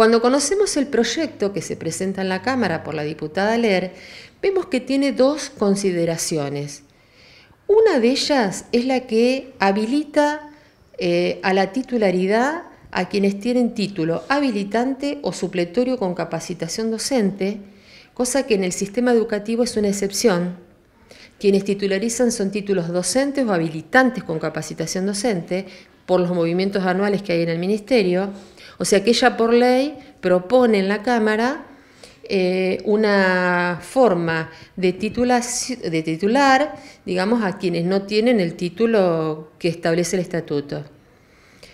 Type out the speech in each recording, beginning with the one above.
Cuando conocemos el proyecto que se presenta en la Cámara por la diputada Ler, vemos que tiene dos consideraciones. Una de ellas es la que habilita eh, a la titularidad a quienes tienen título habilitante o supletorio con capacitación docente, cosa que en el sistema educativo es una excepción. Quienes titularizan son títulos docentes o habilitantes con capacitación docente por los movimientos anuales que hay en el Ministerio o sea que ella por ley propone en la Cámara eh, una forma de, titular, digamos, a quienes no tienen el título que establece el estatuto.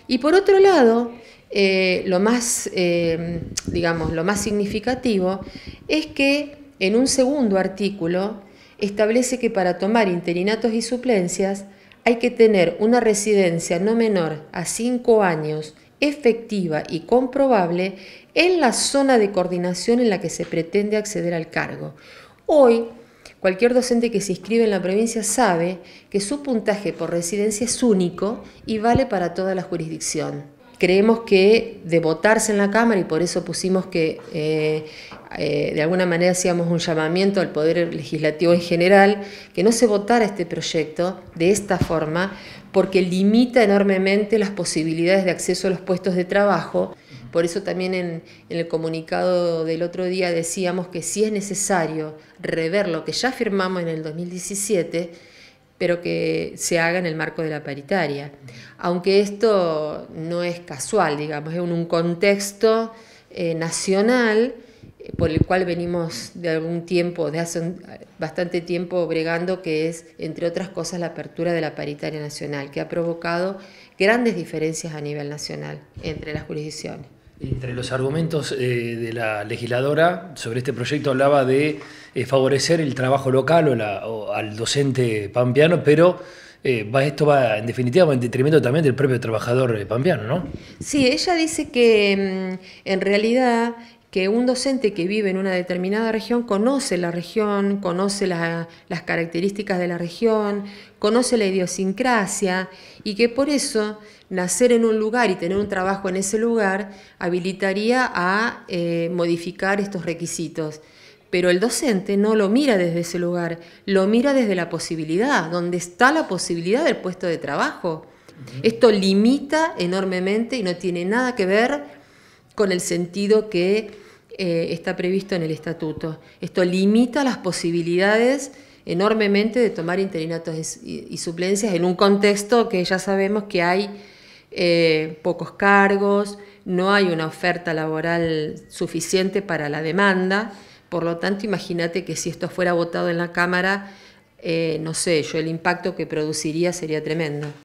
Y por otro lado, eh, lo más, eh, digamos, lo más significativo es que en un segundo artículo establece que para tomar interinatos y suplencias hay que tener una residencia no menor a cinco años efectiva y comprobable en la zona de coordinación en la que se pretende acceder al cargo. Hoy, cualquier docente que se inscribe en la provincia sabe que su puntaje por residencia es único y vale para toda la jurisdicción creemos que de votarse en la Cámara, y por eso pusimos que eh, eh, de alguna manera hacíamos un llamamiento al Poder Legislativo en general, que no se votara este proyecto de esta forma, porque limita enormemente las posibilidades de acceso a los puestos de trabajo. Por eso también en, el comunicado del otro día decíamos que si es necesario rever lo que ya firmamos en el 2017, pero que se haga en el marco de la paritaria. Aunque esto no es casual, digamos, es un contexto eh, nacional eh, por el cual venimos de algún tiempo, de hace bastante tiempo bregando, que es, entre otras cosas, la apertura de la paritaria nacional, que ha provocado grandes diferencias a nivel nacional entre las jurisdicciones. Entre los argumentos eh, de la legisladora sobre este proyecto hablaba de eh, favorecer el trabajo local o, al docente pampeano, pero eh, esto va en definitiva en detrimento también del propio trabajador pampeano, ¿no? Sí, ella dice que mm, en realidad que un docente que vive en una determinada región conoce la región, conoce las características de la región, conoce la idiosincrasia y que por eso nacer en un lugar y tener un trabajo en ese lugar habilitaría a eh, modificar estos requisitos. Pero el docente no lo mira desde ese lugar, lo mira desde la posibilidad, donde está la posibilidad del puesto de trabajo. Esto limita enormemente y no tiene nada que ver con el sentido que eh, está previsto en el estatuto. Esto limita las posibilidades enormemente de tomar interinatos y, suplencias en un contexto que ya sabemos que hay eh, pocos cargos, no hay una oferta laboral suficiente para la demanda. Por lo tanto, imagínate que si esto fuera votado en la Cámara, eh, no sé, yo el impacto que produciría sería tremendo.